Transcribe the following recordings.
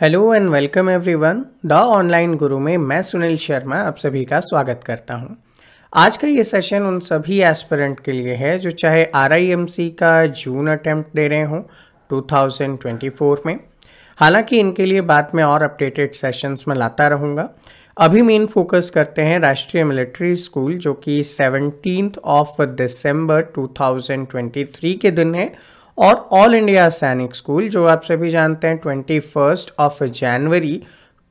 hello and welcome everyone the online guru में मैं सुनील शर्मा आप सभी का स्वागत करता हूं आज का ये सेशन उन सभी एस्पिरेंट के लिए है जो चाहे आर का जून अटैम्प्ट दे रहे हों 2024 में हालांकि इनके लिए बाद में और अपडेटेड सेशंस में लाता रहूँगा अभी मेन फोकस करते हैं राष्ट्रीय मिलिट्री स्कूल जो कि सेवनटीन ऑफ दिसंबर 2023 के दिन है और ऑल इंडिया सैनिक स्कूल जो आप सभी जानते हैं ट्वेंटी फर्स्ट ऑफ जनवरी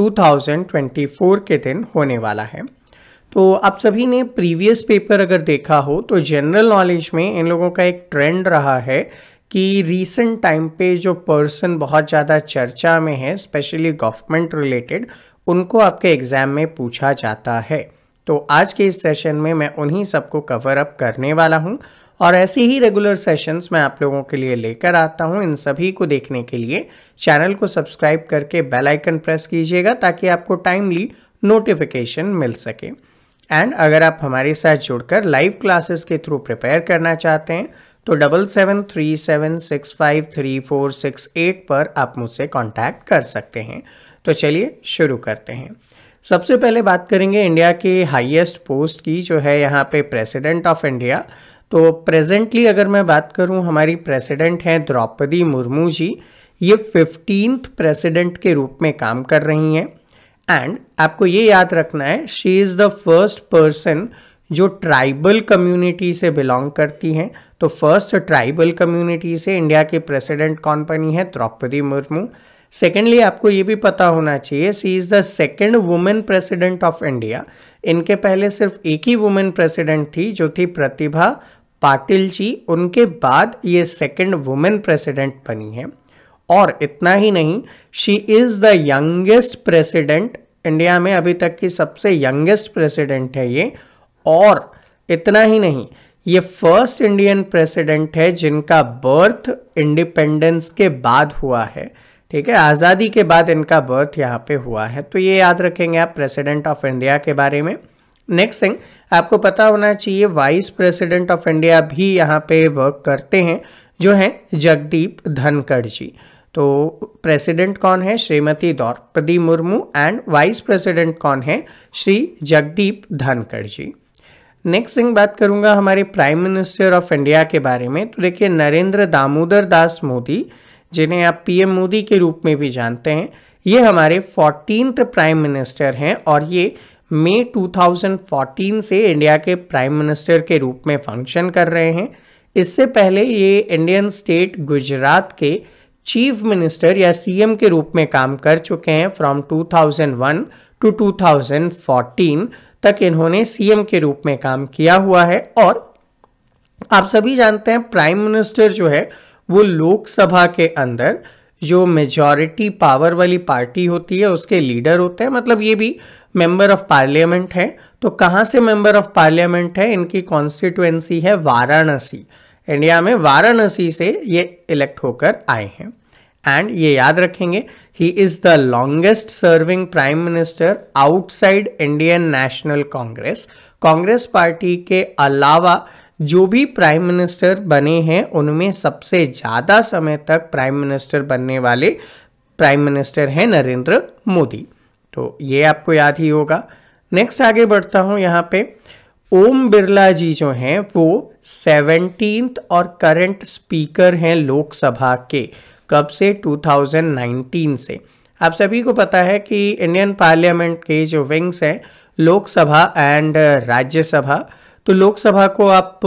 2024 के दिन होने वाला है तो आप सभी ने प्रीवियस पेपर अगर देखा हो तो जनरल नॉलेज में इन लोगों का एक ट्रेंड रहा है कि रीसेंट टाइम पे जो पर्सन बहुत ज़्यादा चर्चा में है स्पेशली गवर्नमेंट रिलेटेड उनको आपके एग्ज़ाम में पूछा जाता है तो आज के इस सेशन में मैं उन्हीं सबको कवर अप करने वाला हूँ और ऐसे ही रेगुलर सेशंस मैं आप लोगों के लिए लेकर आता हूँ इन सभी को देखने के लिए चैनल को सब्सक्राइब करके बेल आइकन प्रेस कीजिएगा ताकि आपको टाइमली नोटिफिकेशन मिल सके एंड अगर आप हमारे साथ जुड़कर लाइव क्लासेस के थ्रू प्रिपेयर करना चाहते हैं तो double seven three seven six five three four six eight पर आप मुझसे कॉन्टैक्ट कर सकते हैं तो चलिए शुरू करते हैं सबसे पहले बात करेंगे इंडिया के हाईएस्ट पोस्ट की जो है यहाँ पे प्रेसिडेंट ऑफ इंडिया तो प्रेजेंटली अगर मैं बात करूं हमारी प्रेसिडेंट हैं द्रौपदी मुर्मू जी ये फिफ्टींथ प्रेसिडेंट के रूप में काम कर रही हैं एंड आपको ये याद रखना है she is the first person जो ट्राइबल कम्युनिटी से बिलोंग करती हैं तो फर्स्ट ट्राइबल कम्युनिटी से इंडिया के प्रेसिडेंट कौन बनी है द्रौपदी मुर्मू सेकेंडली आपको ये भी पता होना चाहिए she is the second women president of India इनके पहले सिर्फ एक ही वुमेन प्रेसिडेंट थी जो थी प्रतिभा पाटिल जी उनके बाद ये सेकंड वुमेन प्रेसिडेंट बनी है और इतना ही नहीं she is the youngest president India में अभी तक की सबसे यंगेस्ट प्रेसिडेंट है ये और इतना ही नहीं ये फर्स्ट इंडियन प्रेसिडेंट है जिनका बर्थ इंडिपेंडेंस के बाद हुआ है ठीक है आज़ादी के बाद इनका बर्थ यहाँ पे हुआ है तो ये याद रखेंगे आप प्रेसिडेंट ऑफ इंडिया के बारे में नेक्स्ट थिंग आपको पता होना चाहिए वाइस प्रेसिडेंट ऑफ इंडिया भी यहाँ पे वर्क करते हैं जो हैं जगदीप धनखड़ जी तो प्रेसिडेंट कौन है Shrimati Draupadi Murmu and vice president कौन है श्री जगदीप धनखड़ जी नेक्स्ट थिंग बात करूंगा हमारे प्राइम मिनिस्टर ऑफ इंडिया के बारे में तो देखिए नरेंद्र दामोदर दास मोदी जिन्हें आप पीएम मोदी के रूप में भी जानते हैं ये हमारे फोर्टीनथ प्राइम मिनिस्टर हैं और ये मई 2014 से इंडिया के प्राइम मिनिस्टर के रूप में फंक्शन कर रहे हैं इससे पहले ये इंडियन स्टेट गुजरात के चीफ मिनिस्टर या सीएम के रूप में काम कर चुके हैं फ्रॉम 2001 टू 2014 तक इन्होंने सीएम के रूप में काम किया हुआ है और आप सभी जानते हैं प्राइम मिनिस्टर जो है वो लोकसभा के अंदर जो मेजॉरिटी पावर वाली पार्टी होती है उसके लीडर होते हैं मतलब ये भी मेंबर ऑफ पार्लियामेंट है तो कहाँ से मेंबर ऑफ पार्लियामेंट है इनकी कॉन्स्टिट्युएंसी है वाराणसी इंडिया में वाराणसी से ये इलेक्ट होकर आए हैं एंड ये याद रखेंगे he is the longest serving prime minister outside Indian National Congress Congress party के अलावा जो भी प्राइम मिनिस्टर बने हैं उनमें सबसे ज़्यादा समय तक प्राइम मिनिस्टर बनने वाले प्राइम मिनिस्टर हैं नरेंद्र मोदी तो ये आपको याद ही होगा नेक्स्ट आगे बढ़ता हूँ यहाँ पे ओम बिरला जी जो हैं वो सेवनटीन्थ और करंट स्पीकर हैं लोकसभा के कब से 2019 से आप सभी को पता है कि इंडियन पार्लियामेंट के जो विंग्स हैं लोकसभा एंड राज्यसभा तो लोकसभा को आप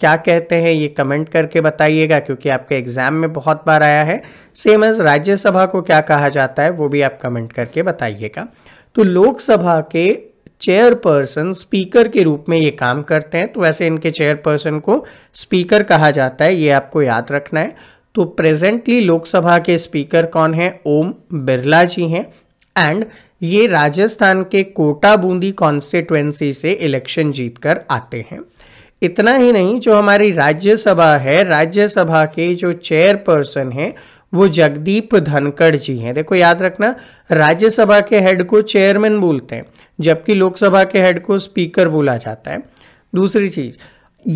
क्या कहते हैं ये कमेंट करके बताइएगा क्योंकि आपके एग्जाम में बहुत बार आया है सेम एज राज्यसभा को क्या कहा जाता है वो भी आप कमेंट करके बताइएगा तो लोकसभा के चेयरपर्सन स्पीकर के रूप में ये काम करते हैं तो वैसे इनके चेयरपर्सन को स्पीकर कहा जाता है ये आपको याद रखना है तो प्रेजेंटली लोकसभा के स्पीकर कौन हैं ओम बिरला जी हैं एंड ये राजस्थान के कोटा बूंदी कॉन्स्टिट्युएंसी से इलेक्शन जीतकर आते हैं इतना ही नहीं जो हमारी राज्यसभा है राज्यसभा के जो चेयरपर्सन हैं वो जगदीप धनखड़ जी हैं देखो याद रखना राज्यसभा के हेड को चेयरमैन बोलते हैं जबकि लोकसभा के हेड को स्पीकर बोला जाता है दूसरी चीज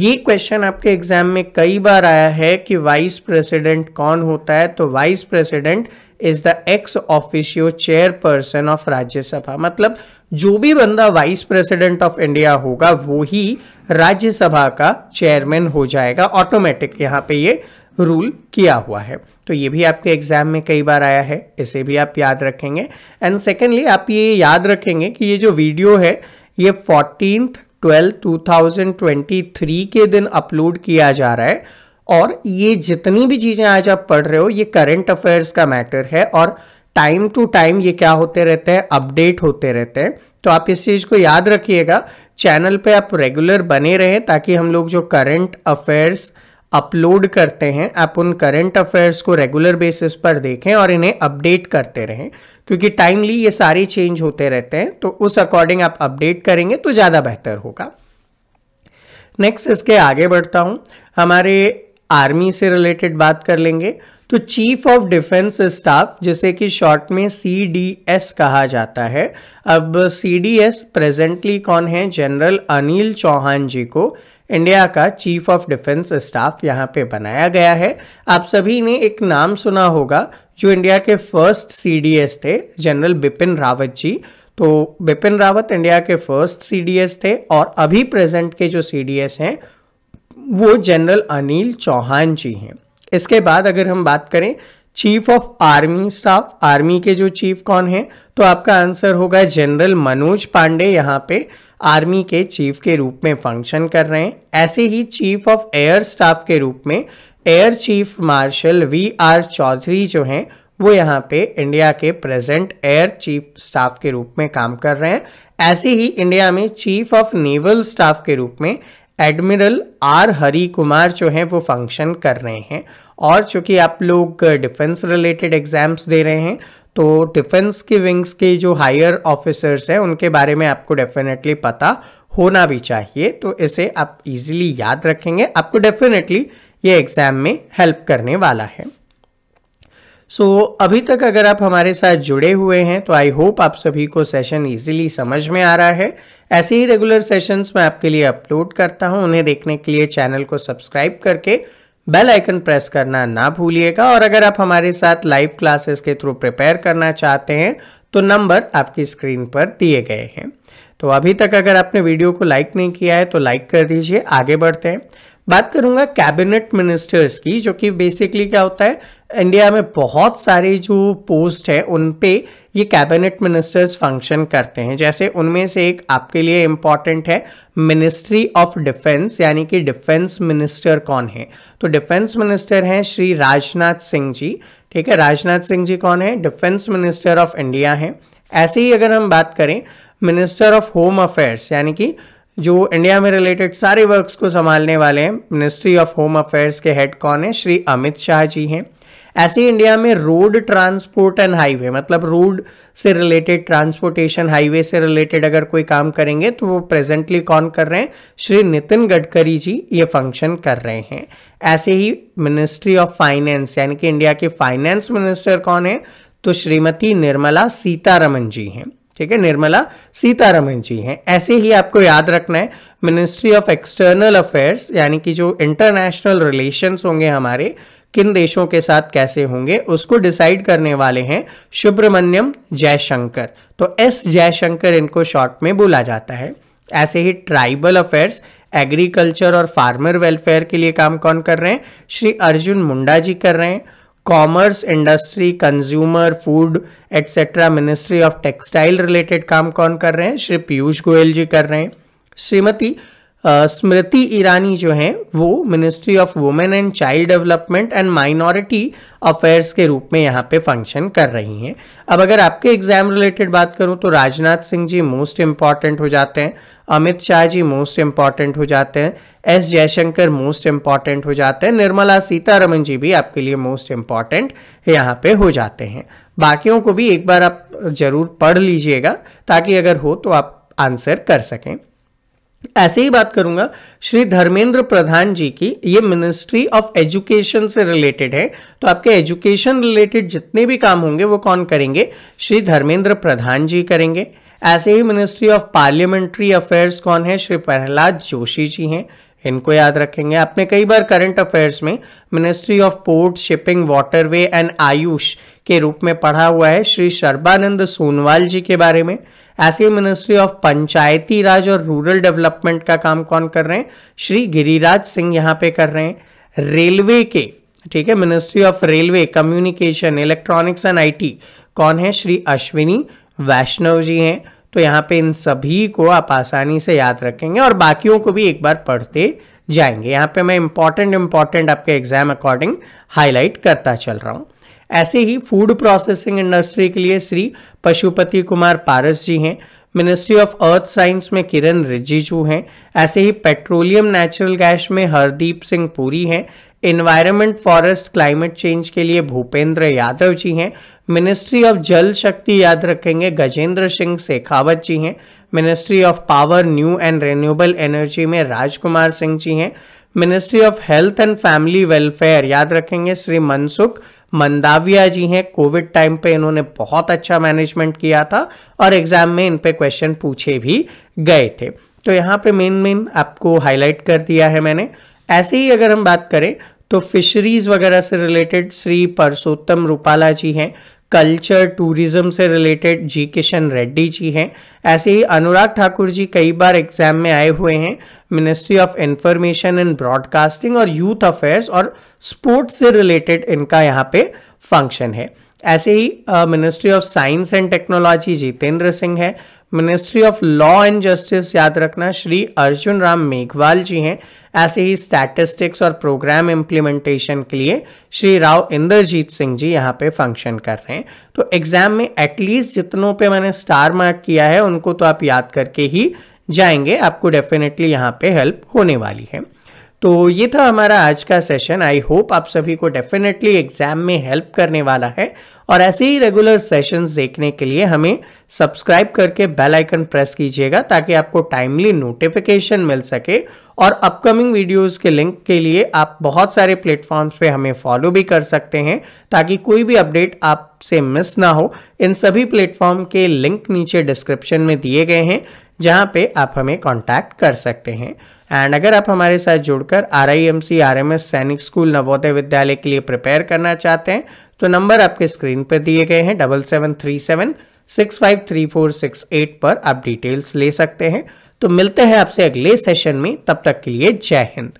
ये क्वेश्चन आपके एग्जाम में कई बार आया है कि वाइस प्रेसिडेंट कौन होता है तो vice president is the ex officio chairperson of Rajya Sabha मतलब जो भी बंदा वाइस प्रेसिडेंट ऑफ इंडिया होगा वो ही राज्यसभा का चेयरमैन हो जाएगा ऑटोमेटिक यहाँ पे ये रूल किया हुआ है तो ये भी आपके एग्जाम में कई बार आया है इसे भी आप याद रखेंगे एंड सेकेंडली आप ये याद रखेंगे कि ये जो वीडियो है ये fourteen twelve two thousand twenty three के दिन अपलोड किया जा रहा है और ये जितनी भी चीज़ें आज आप पढ़ रहे हो ये करंट अफेयर्स का मैटर है और टाइम टू टाइम ये क्या होते रहते हैं अपडेट होते रहते हैं तो आप इस चीज़ को याद रखिएगा चैनल पे आप रेगुलर बने रहें ताकि हम लोग जो करंट अफेयर्स अपलोड करते हैं आप उन करंट अफेयर्स को रेगुलर बेसिस पर देखें और इन्हें अपडेट करते रहें क्योंकि टाइमली ये सारे चेंज होते रहते हैं तो उस अकॉर्डिंग आप अपडेट करेंगे तो ज़्यादा बेहतर होगा नेक्स्ट इसके आगे बढ़ता हूं हमारे आर्मी से रिलेटेड बात कर लेंगे तो चीफ ऑफ डिफेंस स्टाफ जिसे कि शॉर्ट में सीडीएस कहा जाता है अब सीडीएस प्रेजेंटली कौन है जनरल अनिल चौहान जी को इंडिया का चीफ ऑफ डिफेंस स्टाफ यहाँ पे बनाया गया है आप सभी ने एक नाम सुना होगा जो इंडिया के फर्स्ट सीडीएस थे जनरल बिपिन रावत जी तो बिपिन रावत इंडिया के फर्स्ट सीडीएस थे और अभी प्रेजेंट के जो सीडीएस हैं वो जनरल अनिल चौहान जी हैं इसके बाद अगर हम बात करें chief of army staff army के जो चीफ कौन हैं तो आपका आंसर होगा जनरल मनोज पांडे यहाँ पे आर्मी के चीफ के रूप में फंक्शन कर रहे हैं ऐसे ही चीफ ऑफ एयर स्टाफ के रूप में air chief marshal V R Chaudhari जो हैं वो यहाँ पे इंडिया के प्रेजेंट एयर चीफ स्टाफ के रूप में काम कर रहे हैं ऐसे ही इंडिया में चीफ ऑफ नेवल स्टाफ के रूप में एडमिरल आर हरी कुमार जो हैं वो फंक्शन कर रहे हैं और चूँकि आप लोग डिफेंस रिलेटेड एग्ज़ाम्स दे रहे हैं तो डिफेंस के विंग्स के जो हायर ऑफिसर्स हैं उनके बारे में आपको डेफिनेटली पता होना भी चाहिए तो इसे आप इजीली याद रखेंगे आपको डेफिनेटली ये एग्ज़ाम में हेल्प करने वाला है सो so, अभी तक अगर आप हमारे साथ जुड़े हुए हैं तो आई होप आप सभी को सेशन इजीली समझ में आ रहा है ऐसे ही रेगुलर सेशंस मैं आपके लिए अपलोड करता हूं उन्हें देखने के लिए चैनल को सब्सक्राइब करके बेल आइकन प्रेस करना ना भूलिएगा और अगर आप हमारे साथ लाइव क्लासेस के थ्रू प्रिपेयर करना चाहते हैं तो नंबर आपकी स्क्रीन पर दिए गए हैं तो अभी तक अगर आपने वीडियो को लाइक नहीं किया है तो लाइक कर दीजिए आगे बढ़ते हैं बात करूंगा कैबिनेट मिनिस्टर्स की जो कि बेसिकली क्या होता है इंडिया में बहुत सारे जो पोस्ट है उन पे ये कैबिनेट मिनिस्टर्स फंक्शन करते हैं जैसे उनमें से एक आपके लिए इम्पॉर्टेंट है मिनिस्ट्री ऑफ डिफेंस यानी कि डिफेंस मिनिस्टर कौन है तो डिफेंस मिनिस्टर हैं श्री राजनाथ सिंह जी ठीक है राजनाथ सिंह जी कौन है डिफेंस मिनिस्टर ऑफ इंडिया हैं ऐसे ही अगर हम बात करें मिनिस्टर ऑफ होम अफेयर्स यानी कि जो इंडिया में रिलेटेड सारे वर्क्स को संभालने वाले हैं मिनिस्ट्री ऑफ होम अफेयर्स के हेड कौन है श्री अमित शाह जी हैं ऐसे इंडिया में रोड ट्रांसपोर्ट एंड हाईवे मतलब रोड से रिलेटेड ट्रांसपोर्टेशन हाईवे से रिलेटेड अगर कोई काम करेंगे तो वो प्रेजेंटली कौन कर रहे हैं श्री नितिन गडकरी जी ये फंक्शन कर रहे हैं ऐसे ही मिनिस्ट्री ऑफ फाइनेंस यानी कि इंडिया के फाइनेंस मिनिस्टर कौन है तो श्रीमती निर्मला सीतारमन जी हैं ठीक है निर्मला सीतारमन जी हैं ऐसे ही आपको याद रखना है मिनिस्ट्री ऑफ एक्सटर्नल अफेयर्स यानी कि जो इंटरनेशनल रिलेशंस होंगे हमारे किन देशों के साथ कैसे होंगे उसको डिसाइड करने वाले हैं सुब्रमण्यम जयशंकर तो एस जयशंकर इनको शॉर्ट में बोला जाता है ऐसे ही ट्राइबल अफेयर्स एग्रीकल्चर और फार्मर वेलफेयर के लिए काम कौन कर रहे हैं श्री अर्जुन मुंडा जी कर रहे हैं commerce industry consumer food etcetera ministry of textile related काम कौन कर रहे हैं श्री पीयूष गोयल जी कर रहे हैं श्रीमती स्मृति ईरानी जो हैं वो ministry of women and child development and minority affairs के रूप में यहाँ पे फंक्शन कर रही हैं अब अगर आपके एग्जाम रिलेटेड बात करूँ तो राजनाथ सिंह जी मोस्ट इम्पॉर्टेंट हो जाते हैं अमित शाह जी मोस्ट इम्पॉर्टेंट हो जाते हैं एस जयशंकर मोस्ट इम्पॉर्टेंट हो जाते हैं निर्मला सीतारमन जी भी आपके लिए मोस्ट इम्पॉर्टेंट यहाँ पे हो जाते हैं बाकियों को भी एक बार आप जरूर पढ़ लीजिएगा ताकि अगर हो तो आप आंसर कर सकें ऐसे ही बात करूंगा श्री धर्मेंद्र प्रधान जी की ये मिनिस्ट्री ऑफ एजुकेशन से रिलेटेड है तो आपके एजुकेशन रिलेटेड जितने भी काम होंगे वो कौन करेंगे श्री धर्मेंद्र प्रधान जी करेंगे ऐसे ही मिनिस्ट्री ऑफ पार्लियामेंट्री अफेयर्स कौन है श्री प्रहलाद जोशी जी हैं इनको याद रखेंगे आपने कई बार करंट अफेयर्स में ministry of port shipping waterway and AYUSH के रूप में पढ़ा हुआ है श्री शर्बानंद सोनवाल जी के बारे में ऐसे मिनिस्ट्री ऑफ पंचायती राज और रूरल डेवलपमेंट का काम कौन कर रहे हैं श्री गिरिराज सिंह यहाँ पे कर रहे हैं रेलवे के ठीक है ministry of railway communication electronics and IT कौन है श्री अश्विनी वैष्णव जी हैं तो यहाँ पे इन सभी को आप आसानी से याद रखेंगे और बाकियों को भी एक बार पढ़ते जाएंगे यहाँ पे मैं इंपॉर्टेंट इंपॉर्टेंट आपके एग्जाम अकॉर्डिंग हाईलाइट करता चल रहा हूँ ऐसे ही फूड प्रोसेसिंग इंडस्ट्री के लिए श्री पशुपति कुमार पारस जी हैं मिनिस्ट्री ऑफ अर्थ साइंस में किरण रिजिजू हैं ऐसे ही पेट्रोलियम नेचुरल गैस में हरदीप सिंह पुरी हैं इन्वायरमेंट फॉरेस्ट क्लाइमेट चेंज के लिए भूपेंद्र यादव जी हैं मिनिस्ट्री ऑफ जल शक्ति याद रखेंगे गजेंद्र सिंह शेखावत जी हैं ministry of power new and renewable energy में राजकुमार सिंह जी हैं ministry of health and family welfare याद रखेंगे श्री मनसुख मंदाविया जी हैं कोविड टाइम पे इन्होंने बहुत अच्छा मैनेजमेंट किया था और एग्जाम में इन पे क्वेश्चन पूछे भी गए थे तो यहाँ पे मेन मेन आपको हाईलाइट कर दिया है मैंने ऐसे ही अगर हम बात करें तो फिशरीज वगैरह से रिलेटेड श्री परसोत्तम रूपाला जी हैं कल्चर टूरिज्म से रिलेटेड जी किशन रेड्डी जी हैं ऐसे ही अनुराग ठाकुर जी कई बार एग्जाम में आए हुए हैं ministry of information and broadcasting और यूथ अफेयर्स और स्पोर्ट्स से रिलेटेड इनका यहाँ पे फंक्शन है ऐसे ही ministry of science and technology Jitendra Singh है ministry of law and justice याद रखना श्री अर्जुन राम मेघवाल जी हैं ऐसे ही स्टैटिस्टिक्स और प्रोग्राम इम्प्लीमेंटेशन के लिए श्री राव इंद्रजीत सिंह जी यहाँ पे फंक्शन कर रहे हैं तो एग्जाम में एटलीस्ट जितनों पे मैंने स्टार मार्क किया है उनको तो आप याद करके ही जाएंगे आपको डेफिनेटली यहाँ पे हेल्प होने वाली है तो ये था हमारा आज का सेशन आई होप आप सभी को डेफिनेटली एग्जाम में हेल्प करने वाला है और ऐसे ही रेगुलर सेशंस देखने के लिए हमें सब्सक्राइब करके बेल आइकन प्रेस कीजिएगा ताकि आपको टाइमली नोटिफिकेशन मिल सके और अपकमिंग वीडियोस के लिंक के लिए आप बहुत सारे प्लेटफॉर्म्स पे हमें फॉलो भी कर सकते हैं ताकि कोई भी अपडेट आपसे मिस ना हो इन सभी प्लेटफॉर्म के लिंक नीचे डिस्क्रिप्शन में दिए गए हैं जहाँ पे आप हमें कॉन्टैक्ट कर सकते हैं एंड अगर आप हमारे साथ जुड़कर R I M C R M S Sainik school Navodaya Vidyalaya के लिए प्रिपेयर करना चाहते हैं तो नंबर आपके स्क्रीन पर दिए गए हैं double seven three seven six five three four six eight पर आप डिटेल्स ले सकते हैं तो मिलते हैं आपसे अगले सेशन में तब तक के लिए जय हिंद